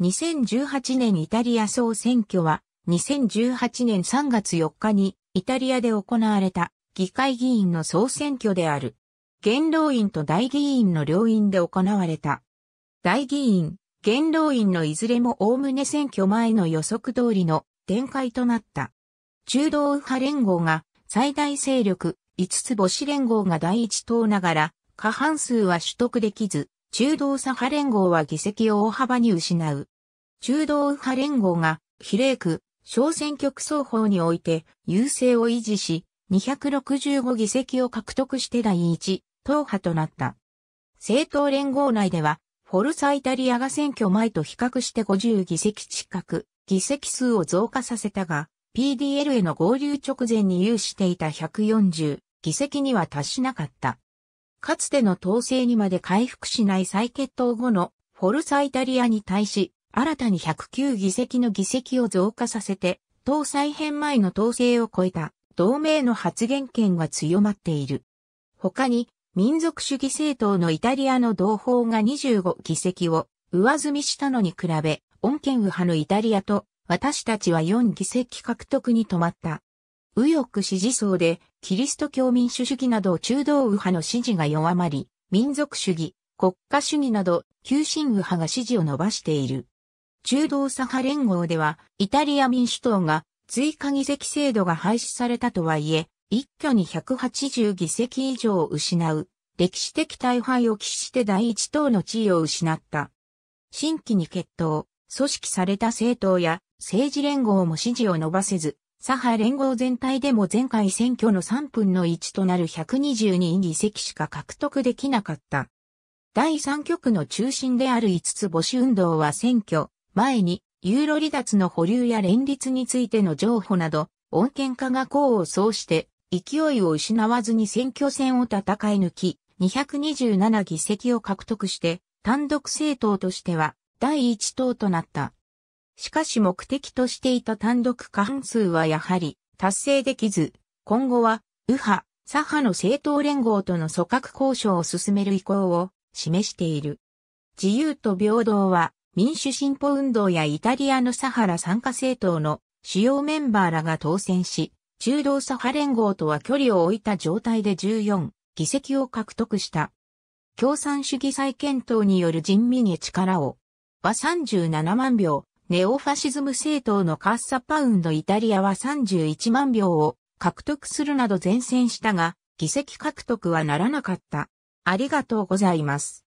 2018年イタリア総選挙は、2018年3月4日にイタリアで行われた議会議員の総選挙である。元老院と大議員の両院で行われた。大議員、元老院のいずれもおおむね選挙前の予測通りの展開となった。中道右派連合が最大勢力、五つ星連合が第一党ながら過半数は取得できず、中道左派連合は議席を大幅に失う。中道右派連合が比例区小選挙区双方において優勢を維持し、265議席を獲得して第一党派となった。政党連合内では、フォルサイタリアが選挙前と比較して50議席近く、議席数を増加させたが、PDL への合流直前に有していた140議席には達しなかった。かつての統制にまで回復しない再決闘後のフォルサイタリアに対し、新たに109議席の議席を増加させて、党再編前の統制を超えた同盟の発言権が強まっている。他に、民族主義政党のイタリアの同胞が25議席を上積みしたのに比べ、恩恵右派のイタリアと私たちは4議席獲得に止まった。右翼支持層で、キリスト教民主主義など中道右派の支持が弱まり、民族主義、国家主義など、急進右派が支持を伸ばしている。中道左派連合では、イタリア民主党が追加議席制度が廃止されたとはいえ、一挙に180議席以上を失う、歴史的大敗を喫して第一党の地位を失った。新規に決闘、組織された政党や政治連合も支持を伸ばせず、左派連合全体でも前回選挙の3分の1となる122議席しか獲得できなかった。第3極の中心である5つ母子運動は選挙前にユーロ離脱の保留や連立についての譲歩など、穏健化が功を奏して勢いを失わずに選挙戦を戦い抜き、227議席を獲得して単独政党としては第1党となった。しかし目的としていた単独過半数はやはり達成できず、今後は右派、左派の政党連合との組閣交渉を進める意向を示している。自由と平等は民主進歩運動やイタリアのサハラ参加政党の主要メンバーらが当選し、中道左派連合とは距離を置いた状態で14議席を獲得した。共産主義再検討による人民へ力をは37万票、ネオファシズム政党のカッサパウンドイタリアは31万票を獲得するなど前線したが、議席獲得はならなかった。ありがとうございます。